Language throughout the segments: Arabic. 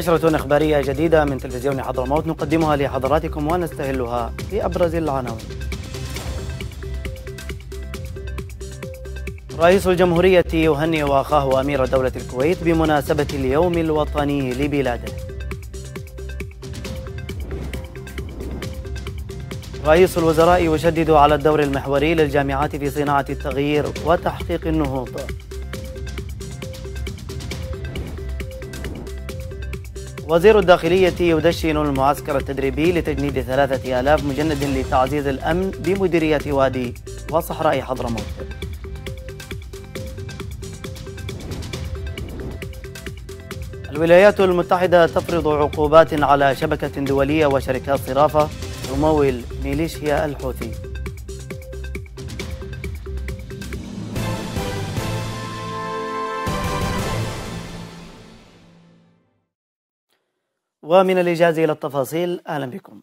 نشرة إخبارية جديدة من تلفزيون حضرموت نقدمها لحضراتكم ونستهلها بأبرز العناوين. رئيس الجمهورية يهنئ أخاه أمير دولة الكويت بمناسبة اليوم الوطني لبلاده. رئيس الوزراء يشدد على الدور المحوري للجامعات في صناعة التغيير وتحقيق النهوض. وزير الداخلية يدشن المعسكر التدريبي لتجنيد ثلاثة آلاف مجند لتعزيز الأمن بمديرية وادي وصحراء حضرموت الولايات المتحدة تفرض عقوبات على شبكة دولية وشركات صرافة تمول ميليشيا الحوثي ومن الإيجاز إلى التفاصيل أهلا بكم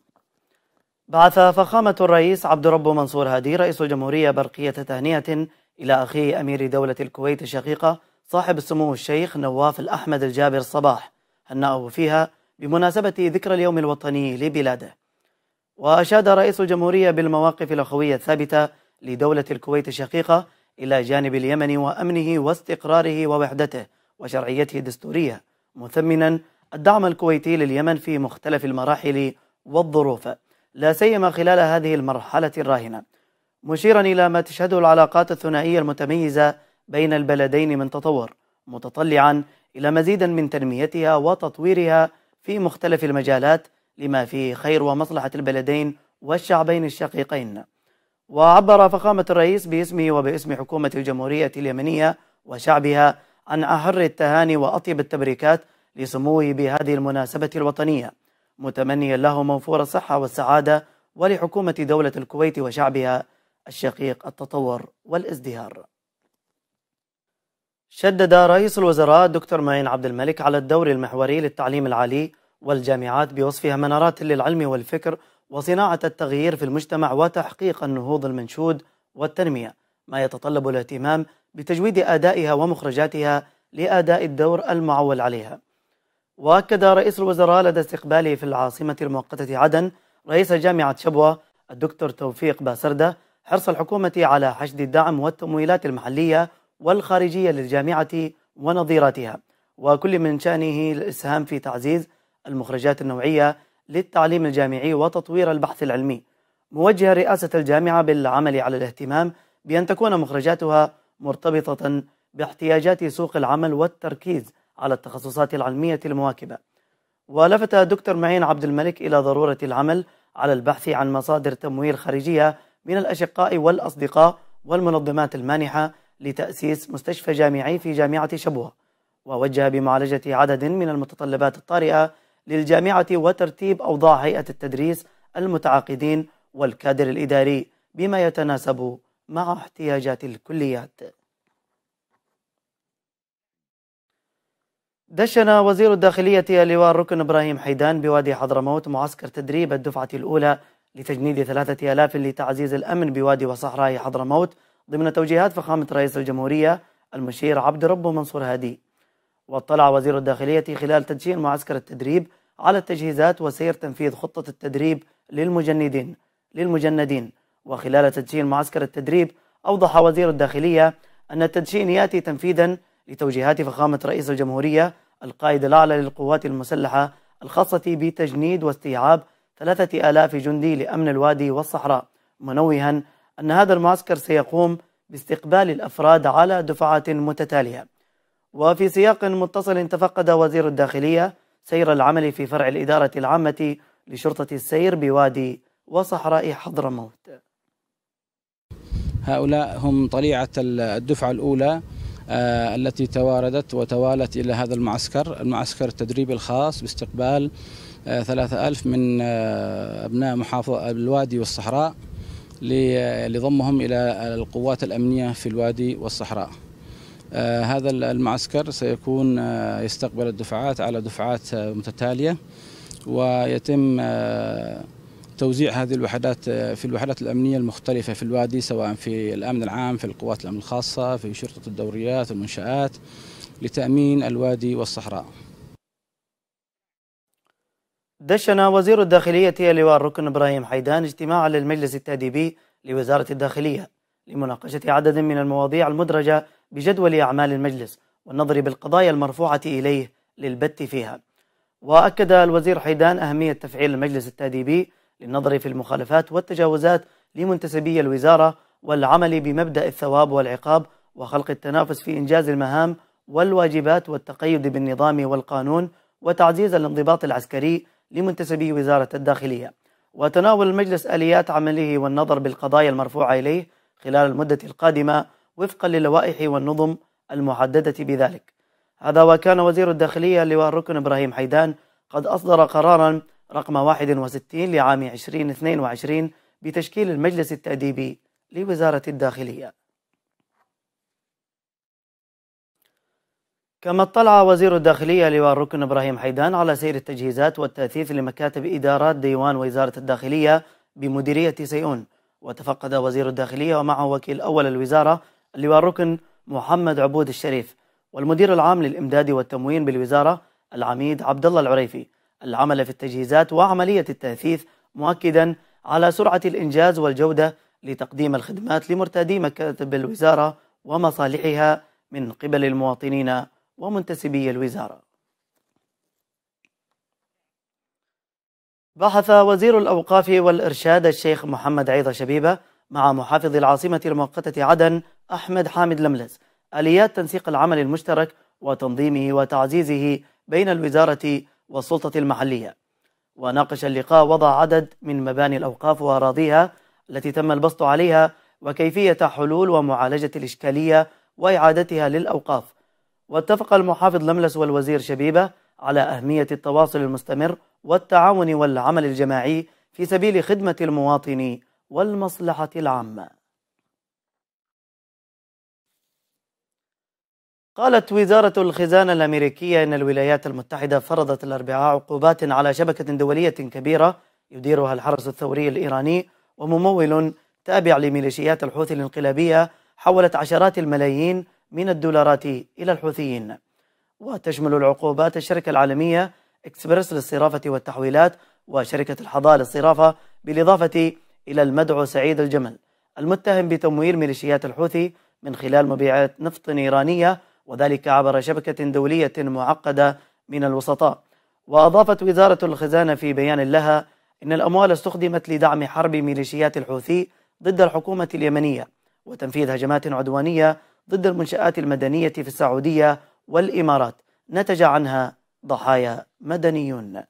بعث فخامة الرئيس عبد رب منصور هادي رئيس الجمهورية برقية تهنئة إلى أخيه أمير دولة الكويت الشقيقة صاحب السمو الشيخ نواف الأحمد الجابر الصباح هنأه فيها بمناسبة ذكرى اليوم الوطني لبلاده وأشاد رئيس الجمهورية بالمواقف الأخوية الثابتة لدولة الكويت الشقيقة إلى جانب اليمن وأمنه واستقراره ووحدته وشرعيته الدستورية مثمنا الدعم الكويتي لليمن في مختلف المراحل والظروف لا سيما خلال هذه المرحلة الراهنة مشيرا إلى ما تشهده العلاقات الثنائية المتميزة بين البلدين من تطور متطلعا إلى مزيدا من تنميتها وتطويرها في مختلف المجالات لما فيه خير ومصلحة البلدين والشعبين الشقيقين وعبر فخامة الرئيس باسمه وباسم حكومة الجمهورية اليمنية وشعبها عن أحر التهاني وأطيب التبريكات لسموه بهذه المناسبة الوطنية متمنيا له موفور الصحة والسعادة ولحكومة دولة الكويت وشعبها الشقيق التطور والازدهار شدد رئيس الوزراء الدكتور ماين عبد الملك على الدور المحوري للتعليم العالي والجامعات بوصفها منارات للعلم والفكر وصناعة التغيير في المجتمع وتحقيق النهوض المنشود والتنمية ما يتطلب الاهتمام بتجويد أدائها ومخرجاتها لأداء الدور المعول عليها وأكد رئيس الوزراء لدى استقباله في العاصمة المؤقتة عدن رئيس جامعة شبوة الدكتور توفيق باسردة حرص الحكومة على حشد الدعم والتمويلات المحلية والخارجية للجامعة ونظيراتها وكل من شأنه الإسهام في تعزيز المخرجات النوعية للتعليم الجامعي وتطوير البحث العلمي موجه رئاسة الجامعة بالعمل على الاهتمام بأن تكون مخرجاتها مرتبطة باحتياجات سوق العمل والتركيز على التخصصات العلمية المواكبة ولفت دكتور معين عبد الملك إلى ضرورة العمل على البحث عن مصادر تمويل خارجية من الأشقاء والأصدقاء والمنظمات المانحة لتأسيس مستشفى جامعي في جامعة شبوة ووجه بمعالجة عدد من المتطلبات الطارئة للجامعة وترتيب أوضاع هيئة التدريس المتعاقدين والكادر الإداري بما يتناسب مع احتياجات الكليات دشن وزير الداخلية اللواء الركن إبراهيم حيدان بوادي حضرموت معسكر تدريب الدفعة الأولى لتجنيد ثلاثة آلاف لتعزيز الأمن بوادي وصحراء حضرموت ضمن توجيهات فخامة رئيس الجمهورية المشير عبد ربه منصور هادي واطلع وزير الداخلية خلال تدشين معسكر التدريب على التجهيزات وسير تنفيذ خطة التدريب للمجندين للمجندين وخلال تدشين معسكر التدريب أوضح وزير الداخلية أن التدشين يأتي تنفيذا لتوجيهات فخامة رئيس الجمهورية القائد الأعلى للقوات المسلحة الخاصة بتجنيد واستيعاب ثلاثة آلاف جندي لأمن الوادي والصحراء منوها أن هذا المعسكر سيقوم باستقبال الأفراد على دفعات متتالية وفي سياق متصل تفقد وزير الداخلية سير العمل في فرع الإدارة العامة لشرطة السير بوادي وصحراء حضرموت هؤلاء هم طليعة الدفعة الأولى آه، التي تواردت وتوالت إلى هذا المعسكر المعسكر التدريبي الخاص باستقبال آه، ثلاثة ألف من آه، أبناء محافظة الوادي والصحراء لضمهم إلى القوات الأمنية في الوادي والصحراء هذا المعسكر سيكون يستقبل الدفعات على دفعات متتالية ويتم توزيع هذه الوحدات آه، في الوحدات الأمنية المختلفة في الوادي سواء في الأمن العام في القوات الأمن الخاصة في شرطة الدوريات والمنشآت لتأمين الوادي والصحراء دشن وزير الداخلية اللواء الركن إبراهيم حيدان اجتماعا للمجلس التأديبي لوزارة الداخلية لمناقشة عدد من المواضيع المدرجة بجدول أعمال المجلس والنظر بالقضايا المرفوعة إليه للبت فيها وأكد الوزير حيدان أهمية تفعيل المجلس التأديبي للنظر في المخالفات والتجاوزات لمنتسبي الوزارة والعمل بمبدأ الثواب والعقاب وخلق التنافس في إنجاز المهام والواجبات والتقيد بالنظام والقانون وتعزيز الانضباط العسكري لمنتسبي وزارة الداخلية وتناول المجلس آليات عمله والنظر بالقضايا المرفوعة إليه خلال المدة القادمة وفقا للوائح والنظم المحددة بذلك هذا وكان وزير الداخلية اللواء الركن إبراهيم حيدان قد أصدر قرارا رقم 61 لعام 2022 بتشكيل المجلس التأديبي لوزارة الداخلية كما اطلع وزير الداخلية لواء الركن إبراهيم حيدان على سير التجهيزات والتأثيث لمكاتب إدارات ديوان وزارة الداخلية بمديرية سيئون وتفقد وزير الداخلية ومعه وكيل أول الوزارة اللواء الركن محمد عبود الشريف والمدير العام للإمداد والتموين بالوزارة العميد عبد الله العريفي العمل في التجهيزات وعملية التأثيث مؤكدا على سرعة الإنجاز والجودة لتقديم الخدمات لمرتادي مكاتب الوزارة ومصالحها من قبل المواطنين ومنتسبي الوزارة بحث وزير الأوقاف والإرشاد الشيخ محمد عيضة شبيبة مع محافظ العاصمة المؤقتة عدن أحمد حامد لملس آليات تنسيق العمل المشترك وتنظيمه وتعزيزه بين الوزارة والسلطة المحلية وناقش اللقاء وضع عدد من مباني الأوقاف وأراضيها التي تم البسط عليها وكيفية حلول ومعالجة الإشكالية وإعادتها للأوقاف واتفق المحافظ لملس والوزير شبيبة على أهمية التواصل المستمر والتعاون والعمل الجماعي في سبيل خدمة المواطن والمصلحة العامة قالت وزارة الخزانة الأمريكية أن الولايات المتحدة فرضت الأربعاء عقوبات على شبكة دولية كبيرة يديرها الحرس الثوري الإيراني وممول تابع لميليشيات الحوثي الانقلابية حولت عشرات الملايين من الدولارات إلى الحوثيين وتشمل العقوبات الشركة العالمية إكسبرس للصرافة والتحويلات وشركة الحظاء للصرافة بالإضافة إلى المدعو سعيد الجمل المتهم بتمويل ميليشيات الحوثي من خلال مبيعات نفط إيرانية وذلك عبر شبكة دولية معقدة من الوسطاء وأضافت وزارة الخزانة في بيان لها إن الأموال استخدمت لدعم حرب ميليشيات الحوثي ضد الحكومة اليمنية وتنفيذ هجمات عدوانية ضد المنشآت المدنية في السعودية والإمارات نتج عنها ضحايا مدنيون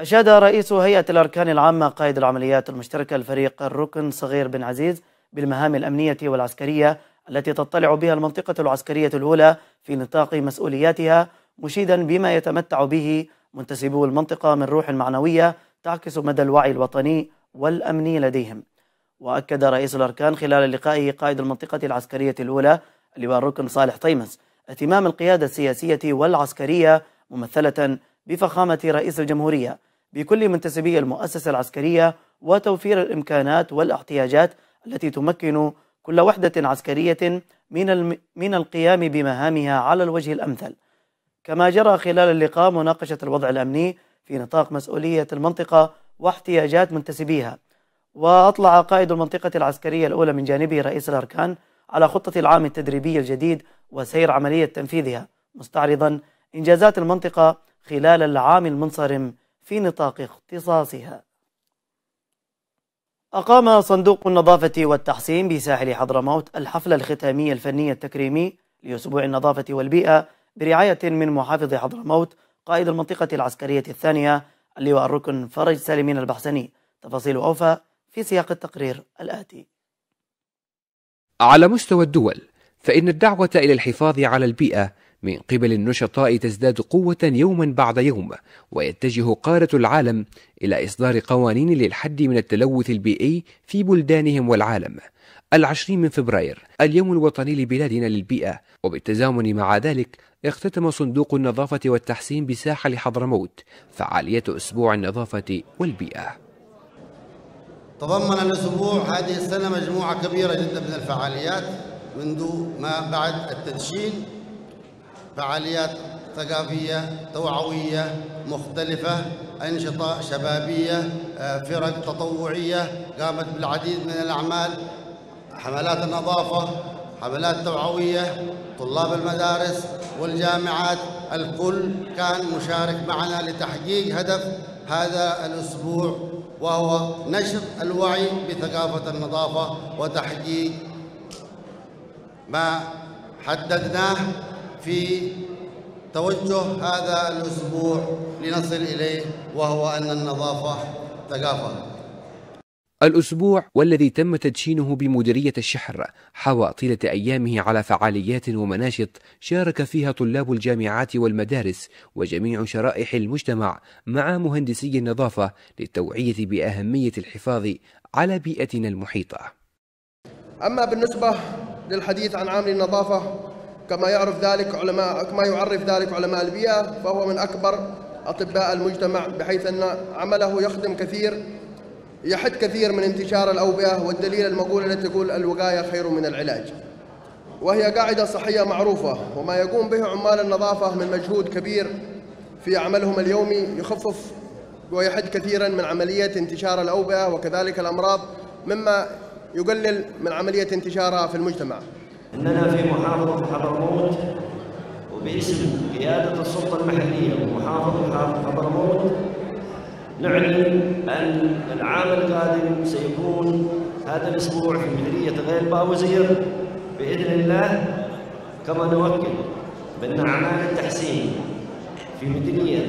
أشاد رئيس هيئة الأركان العامة قائد العمليات المشتركة الفريق الركن صغير بن عزيز بالمهام الأمنية والعسكرية التي تطلع بها المنطقة العسكرية الأولى في نطاق مسؤولياتها مشيدا بما يتمتع به منتسبو المنطقة من روح معنوية تعكس مدى الوعي الوطني والأمني لديهم وأكد رئيس الأركان خلال لقائه قائد المنطقة العسكرية الأولى اللواء الركن صالح طيمس اهتمام القيادة السياسية والعسكرية ممثلة بفخامة رئيس الجمهورية بكل منتسبي المؤسسة العسكرية وتوفير الإمكانات والاحتياجات التي تمكن كل وحدة عسكرية من من القيام بمهامها على الوجه الأمثل كما جرى خلال اللقاء مناقشة الوضع الأمني في نطاق مسؤولية المنطقة واحتياجات منتسبيها وأطلع قائد المنطقة العسكرية الأولى من جانبه رئيس الأركان على خطة العام التدريبي الجديد وسير عملية تنفيذها مستعرضا إنجازات المنطقة خلال العام المنصرم في نطاق اختصاصها أقام صندوق النظافة والتحسين بساحل حضرموت الحفل الختامي الفني التكريمي لأسبوع النظافة والبيئة برعاية من محافظ حضرموت قائد المنطقة العسكرية الثانية اللواء الركن فرج سالمين البحسني تفاصيل أوفى في سياق التقرير الآتي على مستوى الدول فإن الدعوة إلى الحفاظ على البيئة من قبل النشطاء تزداد قوة يوما بعد يوم ويتجه قارة العالم إلى إصدار قوانين للحد من التلوث البيئي في بلدانهم والعالم العشرين من فبراير اليوم الوطني لبلادنا للبيئة وبالتزامن مع ذلك اختتم صندوق النظافة والتحسين بساحل حضرموت فعالية أسبوع النظافة والبيئة تضمن الأسبوع هذه السنة مجموعة كبيرة جدا من الفعاليات منذ ما بعد التدشين فعاليات ثقافية توعوية مختلفة أنشطة شبابية آه، فرق تطوعية قامت بالعديد من الأعمال حملات النظافة حملات توعوية طلاب المدارس والجامعات الكل كان مشارك معنا لتحقيق هدف هذا الأسبوع وهو نشر الوعي بثقافة النظافة وتحقيق ما حددناه في توجه هذا الأسبوع لنصل إليه وهو أن النظافة ثقافة الأسبوع والذي تم تدشينه بمديرية الشحر حوى طيلة أيامه على فعاليات ومناشط شارك فيها طلاب الجامعات والمدارس وجميع شرائح المجتمع مع مهندسي النظافة للتوعية بأهمية الحفاظ على بيئتنا المحيطة أما بالنسبة للحديث عن عامل النظافة كما يعرف ذلك علماء كما يعرف ذلك علماء البيئة فهو من أكبر أطباء المجتمع بحيث أن عمله يخدم كثير يحد كثير من انتشار الأوبئة والدليل المقولة التي تقول الوقاية خير من العلاج وهي قاعدة صحية معروفة وما يقوم به عمال النظافة من مجهود كبير في عملهم اليومي يخفف ويحد كثيرا من عملية انتشار الأوبئة وكذلك الأمراض مما يقلل من عملية انتشارها في المجتمع أننا في محافظة حضرموت وباسم قيادة السلطة المحلية ومحافظة حضرموت نعلن أن العام القادم سيكون هذا الأسبوع في مديرية غير باوزير بإذن الله كما نوكل بأن أعمال التحسين في مديرية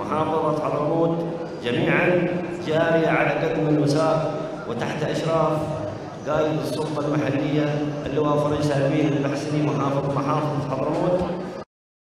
محافظة حضرموت جميعا جارية على قدم الوساق وتحت إشراف قائد السلطه المحليه اللواء فرج سالمين المحسني محافظ محافظ حضرموت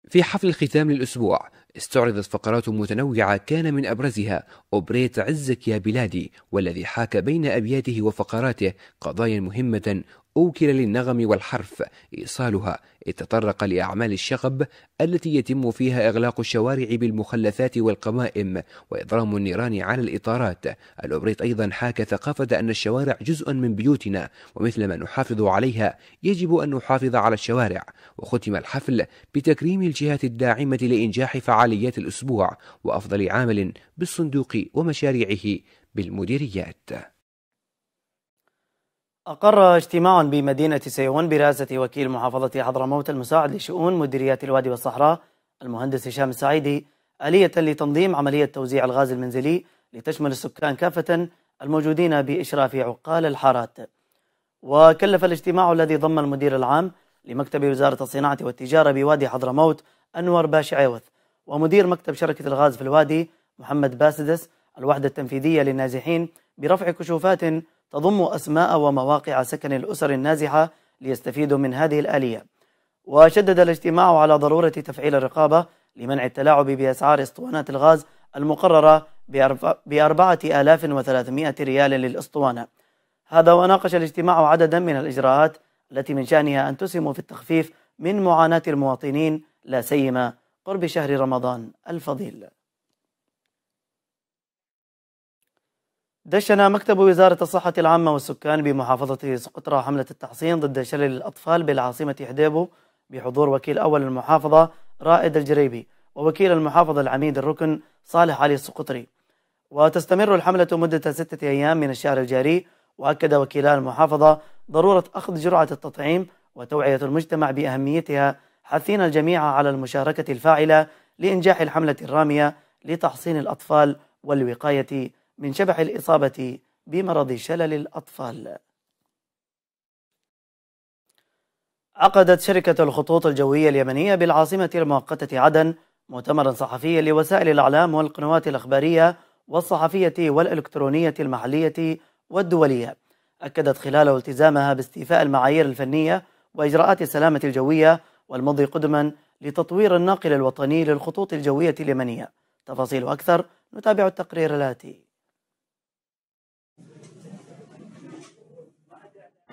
في حفل ختام للأسبوع استعرضت فقرات متنوعة كان من أبرزها أوبرية عزك يا بلادي والذي حاك بين أبياته وفقراته قضايا مهمة أوكل للنغم والحرف إيصالها اتطرق لأعمال الشغب التي يتم فيها إغلاق الشوارع بالمخلفات والقمائم وإضرام النيران على الإطارات الأبريط أيضا حاك ثقافة أن الشوارع جزء من بيوتنا ومثلما نحافظ عليها يجب أن نحافظ على الشوارع وختم الحفل بتكريم الجهات الداعمة لإنجاح فعاليات الأسبوع وأفضل عامل بالصندوق ومشاريعه بالمديريات أقر اجتماع بمدينة سيون برئاسة وكيل محافظة حضرموت المساعد لشؤون مديريات الوادي والصحراء المهندس هشام السعيدي آلية لتنظيم عملية توزيع الغاز المنزلي لتشمل السكان كافة الموجودين بإشراف عقال الحارات وكلف الاجتماع الذي ضم المدير العام لمكتب وزارة الصناعة والتجارة بوادي حضرموت أنور باش عوث ومدير مكتب شركة الغاز في الوادي محمد باسدس الوحدة التنفيذية للنازحين برفع كشوفات تضم أسماء ومواقع سكن الأسر النازحة ليستفيدوا من هذه الآلية وشدد الاجتماع على ضرورة تفعيل الرقابة لمنع التلاعب بأسعار اسطوانات الغاز المقررة بأربعة آلاف وثلاثمائة ريال للأسطوانة هذا وناقش الاجتماع عددا من الإجراءات التي من شأنها أن تسهم في التخفيف من معاناة المواطنين لا سيما قرب شهر رمضان الفضيل دشن مكتب وزارة الصحة العامة والسكان بمحافظة سقطرى حملة التحصين ضد شلل الأطفال بالعاصمة حديبو بحضور وكيل أول المحافظة رائد الجريبي ووكيل المحافظة العميد الركن صالح علي السقطري وتستمر الحملة مدة ستة أيام من الشهر الجاري وأكد وكيلا المحافظة ضرورة أخذ جرعة التطعيم وتوعية المجتمع بأهميتها حثين الجميع على المشاركة الفاعلة لإنجاح الحملة الرامية لتحصين الأطفال والوقاية من شبح الإصابة بمرض شلل الأطفال عقدت شركة الخطوط الجوية اليمنية بالعاصمة المؤقتة عدن مؤتمرا صحفيا لوسائل الإعلام والقنوات الأخبارية والصحفية والإلكترونية المحلية والدولية أكدت خلاله التزامها باستيفاء المعايير الفنية وإجراءات السلامة الجوية والمضي قدما لتطوير الناقل الوطني للخطوط الجوية اليمنية تفاصيل أكثر نتابع التقرير الآتي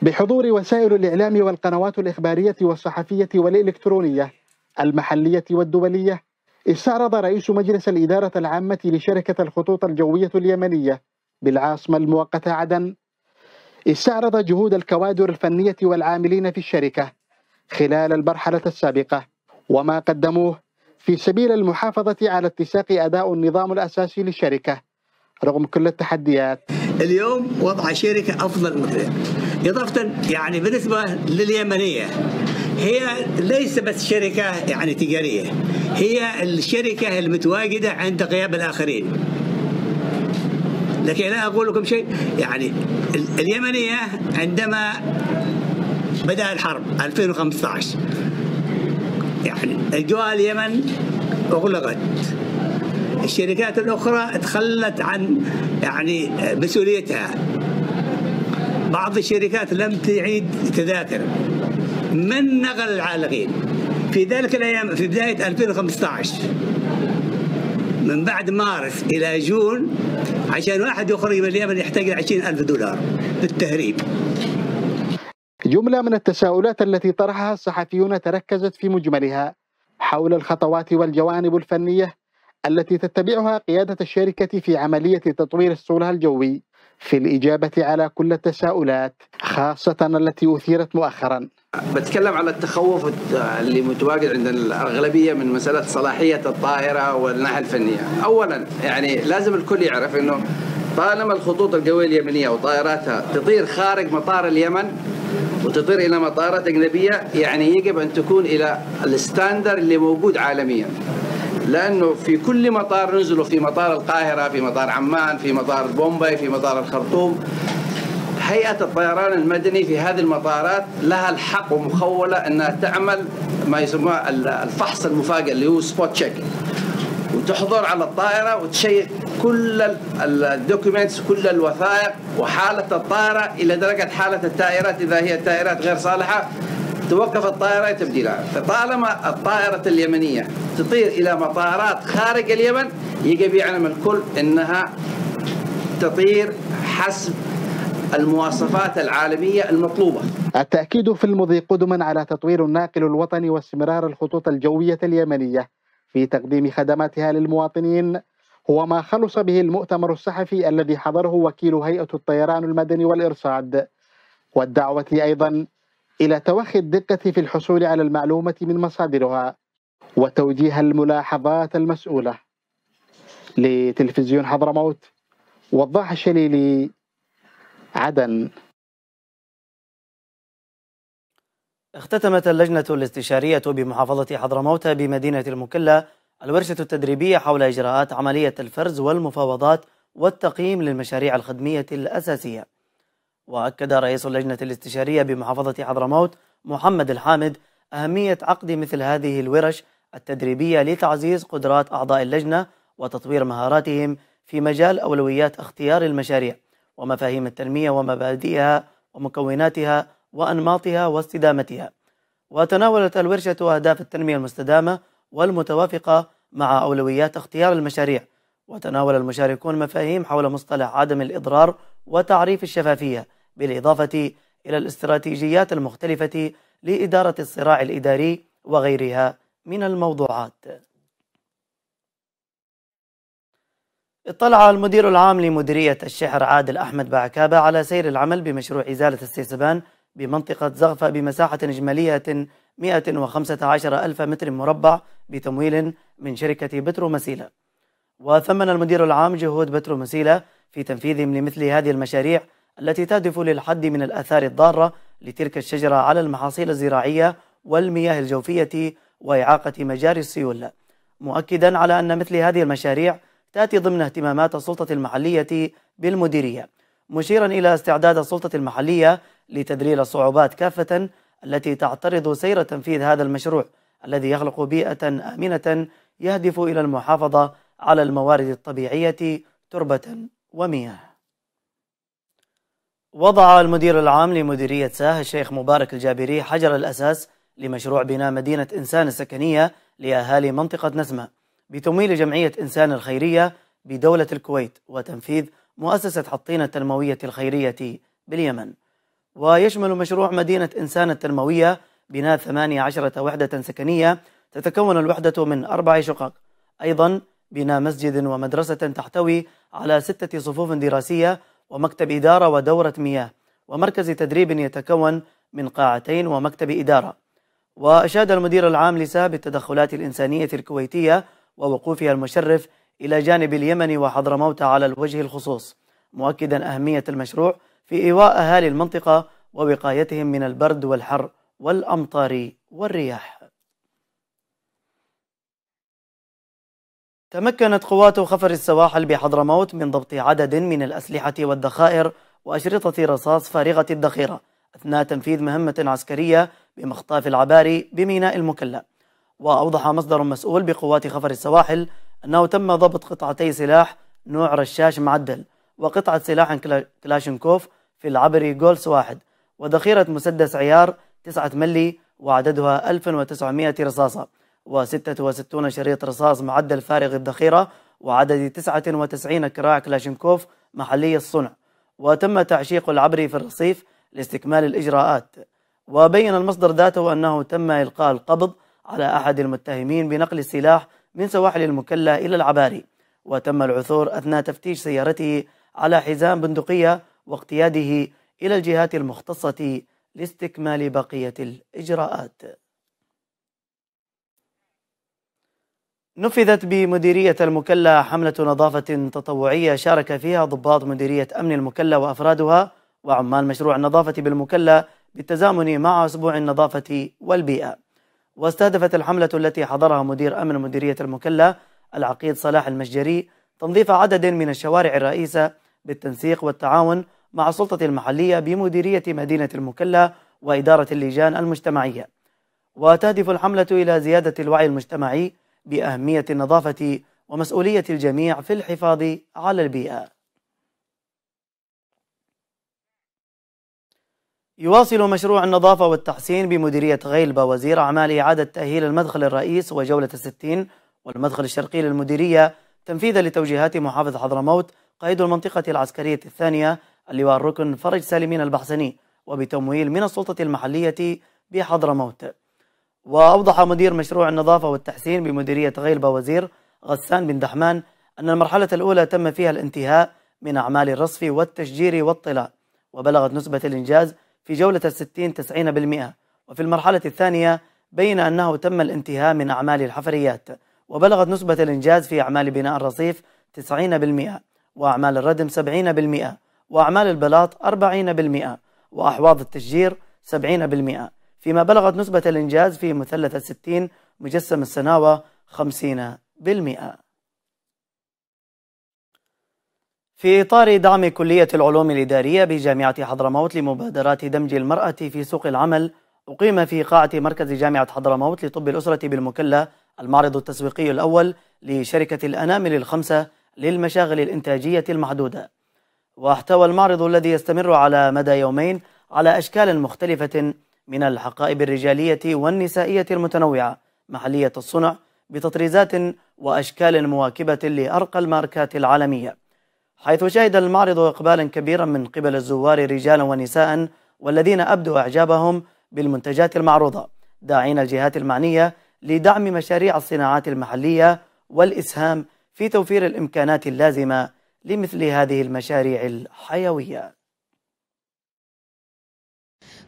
بحضور وسائل الإعلام والقنوات الإخبارية والصحفية والإلكترونية المحلية والدولية استعرض رئيس مجلس الإدارة العامة لشركة الخطوط الجوية اليمنية بالعاصمة المؤقتة عدن استعرض جهود الكوادر الفنية والعاملين في الشركة خلال المرحلة السابقة وما قدموه في سبيل المحافظة على اتساق أداء النظام الأساسي للشركة رغم كل التحديات اليوم وضع شركة أفضل من غيرها إضافة يعني بالنسبة لليمنية هي ليس بس شركة يعني تجارية هي الشركة المتواجدة عند غياب الآخرين لكن لا أقول لكم شيء يعني اليمنية عندما بدأ الحرب 2015 يعني أجواء اليمن أغلقت الشركات الأخرى تخلت عن يعني مسؤوليتها بعض الشركات لم تعيد تذاكر من نقل العالقين في ذلك الأيام في بداية 2015 من بعد مارس إلى جون عشان واحد يخرج من اليمن يحتاج ل ألف دولار بالتهريب جملة من التساؤلات التي طرحها الصحفيون تركزت في مجملها حول الخطوات والجوانب الفنية التي تتبعها قيادة الشركة في عملية تطوير الصلة الجوي في الإجابة على كل التساؤلات خاصة التي أثيرت مؤخرا بتكلم على التخوف اللي متواجد عند الأغلبية من مسألة صلاحية الطائرة والناحية الفنية أولا يعني لازم الكل يعرف أنه طالما الخطوط القوية اليمنية وطائراتها تطير خارج مطار اليمن وتطير إلى مطارات أجنبية يعني يجب أن تكون إلى الستاندر اللي موجود عالميا لانه في كل مطار نزلوا في مطار القاهره في مطار عمان في مطار بومباي في مطار الخرطوم هيئه الطيران المدني في هذه المطارات لها الحق ومخوله انها تعمل ما يسمى الفحص المفاجئ اللي هو سبوت تشيك وتحضر على الطائره وتشيك كل الدوكيومنتس كل الوثائق وحاله الطائره الى درجه حاله التائرات اذا هي التائرات غير صالحه توقف الطائرة تبديلها فطالما الطائرة اليمنية تطير إلى مطارات خارج اليمن يجب يعلم الكل أنها تطير حسب المواصفات العالمية المطلوبة التأكيد في المضي قدما على تطوير الناقل الوطني واستمرار الخطوط الجوية اليمنية في تقديم خدماتها للمواطنين هو ما خلص به المؤتمر الصحفي الذي حضره وكيل هيئة الطيران المدني والإرصاد والدعوة أيضا إلى توخي الدقة في الحصول على المعلومة من مصادرها وتوجيه الملاحظات المسؤولة لتلفزيون حضرموت وضاح الشليلي عدن اختتمت اللجنة الاستشارية بمحافظة حضرموت بمدينة المكلا الورشة التدريبية حول إجراءات عملية الفرز والمفاوضات والتقييم للمشاريع الخدمية الأساسية وأكد رئيس اللجنة الاستشارية بمحافظة حضرموت محمد الحامد أهمية عقد مثل هذه الورش التدريبية لتعزيز قدرات أعضاء اللجنة وتطوير مهاراتهم في مجال أولويات اختيار المشاريع ومفاهيم التنمية ومبادئها ومكوناتها وأنماطها واستدامتها وتناولت الورشة أهداف التنمية المستدامة والمتوافقة مع أولويات اختيار المشاريع وتناول المشاركون مفاهيم حول مصطلح عدم الإضرار وتعريف الشفافية بالإضافة إلى الاستراتيجيات المختلفة لإدارة الصراع الإداري وغيرها من الموضوعات اطلع المدير العام لمديرية الشحر عادل أحمد بعكابة على سير العمل بمشروع إزالة السيسبان بمنطقة زغفة بمساحة إجمالية 115 ألف متر مربع بتمويل من شركة بترو مسيلة وثمن المدير العام جهود بترو مسيلة في تنفيذهم لمثل هذه المشاريع التي تهدف للحد من الآثار الضارة لتلك الشجرة على المحاصيل الزراعية والمياه الجوفية وإعاقة مجاري السيول مؤكدا على أن مثل هذه المشاريع تأتي ضمن اهتمامات السلطة المحلية بالمديرية مشيرا إلى استعداد السلطة المحلية لتذليل الصعوبات كافة التي تعترض سير تنفيذ هذا المشروع الذي يخلق بيئة آمنة يهدف إلى المحافظة على الموارد الطبيعية تربة ومياه وضع المدير العام لمديرية ساه الشيخ مبارك الجابري حجر الأساس لمشروع بناء مدينة إنسان السكنية لأهالي منطقة نسمة بتمويل جمعية إنسان الخيرية بدولة الكويت وتنفيذ مؤسسة حطين التنموية الخيرية باليمن ويشمل مشروع مدينة إنسان التنموية بناء 18 وحدة سكنية تتكون الوحدة من أربع شقق أيضا بناء مسجد ومدرسة تحتوي على ستة صفوف دراسية ومكتب إدارة ودورة مياه ومركز تدريب يتكون من قاعتين ومكتب إدارة وأشاد المدير العام لسا بالتدخلات الإنسانية الكويتية ووقوفها المشرف إلى جانب اليمن وحضرموت على الوجه الخصوص مؤكدا أهمية المشروع في إيواء أهالي المنطقة ووقايتهم من البرد والحر والأمطار والرياح تمكنت قوات خفر السواحل بحضرموت من ضبط عدد من الأسلحة والذخائر وأشرطة رصاص فارغة الذخيرة أثناء تنفيذ مهمة عسكرية بمخطاف العباري بميناء المكلا وأوضح مصدر مسؤول بقوات خفر السواحل أنه تم ضبط قطعتي سلاح نوع رشاش معدل وقطعة سلاح كلاشنكوف في العبري جولس واحد وذخيرة مسدس عيار 9 ملي وعددها 1900 رصاصة و66 شريط رصاص معدل فارغ الذخيرة وعدد 99 كراع كلاشينكوف محلي الصنع وتم تعشيق العبري في الرصيف لاستكمال الإجراءات وبين المصدر ذاته أنه تم إلقاء القبض على أحد المتهمين بنقل السلاح من سواحل المكلا إلى العباري وتم العثور أثناء تفتيش سيارته على حزام بندقية واقتياده إلى الجهات المختصة لاستكمال بقية الإجراءات نفذت بمديرية المكلا حملة نظافة تطوعية شارك فيها ضباط مديرية أمن المكلا وأفرادها وعمال مشروع النظافة بالمكلا بالتزامن مع أسبوع النظافة والبيئة واستهدفت الحملة التي حضرها مدير أمن مديرية المكلا العقيد صلاح المشجري تنظيف عدد من الشوارع الرئيسة بالتنسيق والتعاون مع السلطة المحلية بمديرية مدينة المكلا وإدارة اللجان المجتمعية وتهدف الحملة إلى زيادة الوعي المجتمعي بأهمية النظافة ومسؤولية الجميع في الحفاظ على البيئة. يواصل مشروع النظافة والتحسين بمديرية غيلبة وزير أعمال إعادة تأهيل المدخل الرئيس وجولة الستين والمدخل الشرقي للمديرية تنفيذا لتوجيهات محافظ حضرموت قائد المنطقة العسكرية الثانية اللواء الركن فرج سالمين البحسني وبتمويل من السلطة المحلية بحضرموت. وأوضح مدير مشروع النظافة والتحسين بمديرية غيلبة وزير غسان بن دحمان أن المرحلة الأولى تم فيها الانتهاء من أعمال الرصف والتشجير والطلاء وبلغت نسبة الإنجاز في جولة الستين تسعين بالمئة وفي المرحلة الثانية بين أنه تم الانتهاء من أعمال الحفريات وبلغت نسبة الإنجاز في أعمال بناء الرصيف 90% وأعمال الردم 70% وأعمال البلاط 40% وأحواض التشجير 70% فيما بلغت نسبة الإنجاز في مثلث الستين مجسم السناوة 50% في إطار دعم كلية العلوم الإدارية بجامعة حضرموت لمبادرات دمج المرأة في سوق العمل أقيم في قاعة مركز جامعة حضرموت لطب الأسرة بالمكلة المعرض التسويقي الأول لشركة الأنامل الخمسة للمشاغل الإنتاجية المحدودة واحتوى المعرض الذي يستمر على مدى يومين على أشكال مختلفة من الحقائب الرجالية والنسائية المتنوعة محلية الصنع بتطريزات وأشكال مواكبة لأرقى الماركات العالمية حيث شهد المعرض إقبالا كبيرا من قبل الزوار رجالا ونساء والذين أبدوا إعجابهم بالمنتجات المعروضة داعين الجهات المعنية لدعم مشاريع الصناعات المحلية والإسهام في توفير الإمكانات اللازمة لمثل هذه المشاريع الحيوية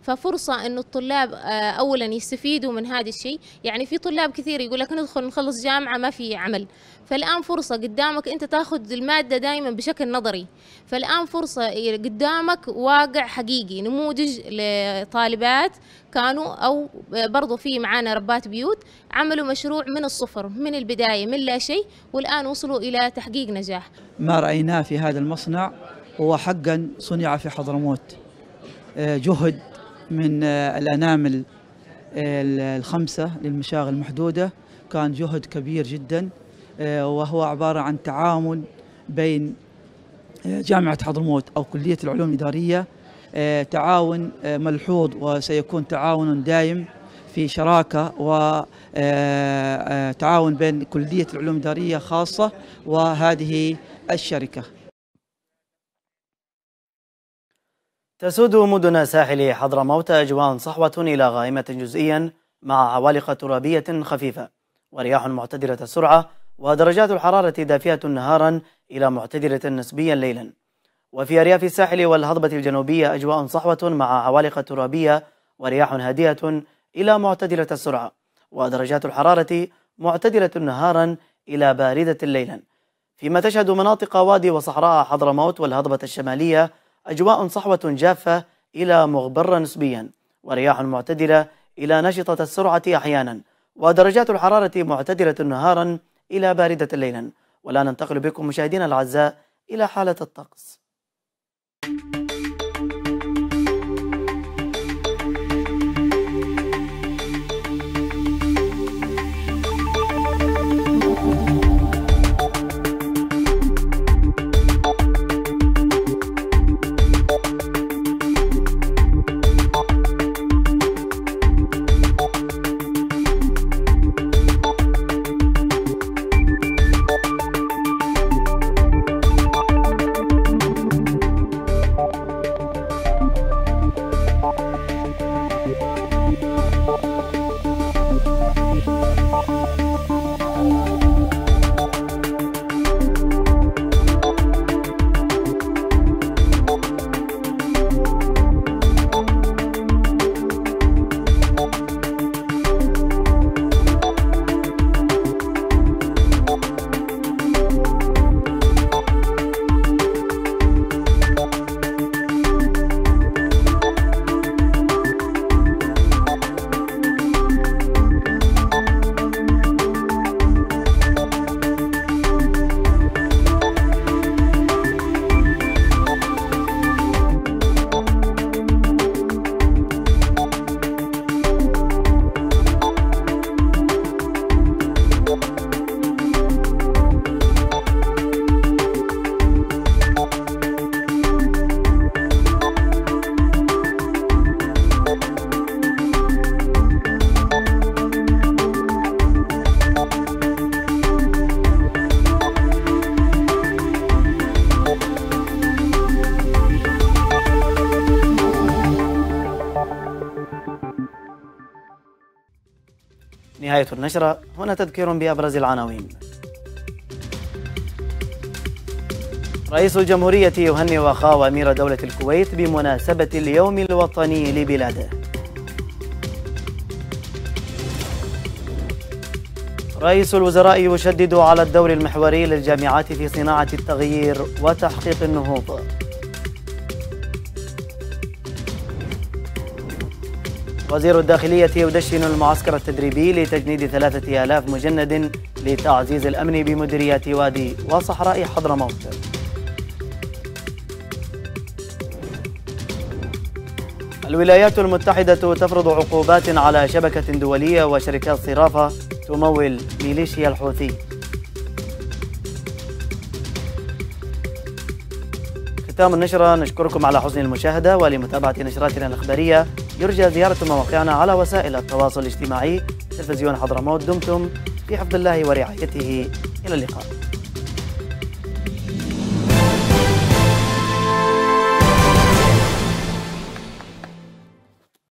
ففرصة أنه الطلاب آه، أولا يستفيدوا من هذا الشيء يعني في طلاب كثير يقول لك ندخل نخلص جامعة ما في عمل فالآن فرصة قدامك أنت تاخذ المادة دائما بشكل نظري فالآن فرصة قدامك واقع حقيقي نموذج لطالبات كانوا أو آه، برضو في معانا ربات بيوت عملوا مشروع من الصفر من البداية من لا شيء والآن وصلوا إلى تحقيق نجاح ما رأيناه في هذا المصنع هو حقا صنع في حضرموت آه، جهد من آه، الأنامل الخمسة للمشاغل المحدودة كان جهد كبير جدا آه، وهو عبارة عن تعامل بين آه، جامعة حضرموت أو كلية العلوم الإدارية تعاون ملحوظ وسيكون تعاون دائم في شراكة وتعاون بين كلية العلوم الإدارية خاصة وهذه الشركة تسود مدن ساحل حضرموت أجواء صحوة إلى غائمة جزئيا مع عوالق ترابية خفيفة ورياح معتدلة السرعة ودرجات الحرارة دافئة نهارا إلى معتدلة نسبيا ليلا وفي أرياف الساحل والهضبة الجنوبية أجواء صحوة مع عوالق ترابية ورياح هادئة إلى معتدلة السرعة ودرجات الحرارة معتدلة نهارا إلى باردة ليلا فيما تشهد مناطق وادي وصحراء حضرموت والهضبة الشمالية أجواء صحوة جافة إلى مغبرة نسبيا ورياح معتدلة إلى نشطة السرعة أحيانا ودرجات الحرارة معتدلة نهارا إلى باردة ليلا ولا ننتقل بكم مشاهدينا الأعزاء إلى حالة الطقس. thank you النشرة هنا تذكير بأبرز العناوين رئيس الجمهورية يهنئ أخاه وأمير دولة الكويت بمناسبة اليوم الوطني لبلاده رئيس الوزراء يشدد على الدور المحوري للجامعات في صناعة التغيير وتحقيق النهوض وزير الداخلية يدشن المعسكر التدريبي لتجنيد ثلاثة آلاف مجند لتعزيز الأمن بمديريات وادي وصحراء حضرموت الولايات المتحدة تفرض عقوبات على شبكة دولية وشركات صرافة تمول ميليشيا الحوثي ختام النشرة نشكركم على حسن المشاهدة ولمتابعة نشراتنا الإخبارية يرجى زيارة مواقعنا على وسائل التواصل الاجتماعي تلفزيون حضرموت دمتم في حفظ الله ورعايته إلى اللقاء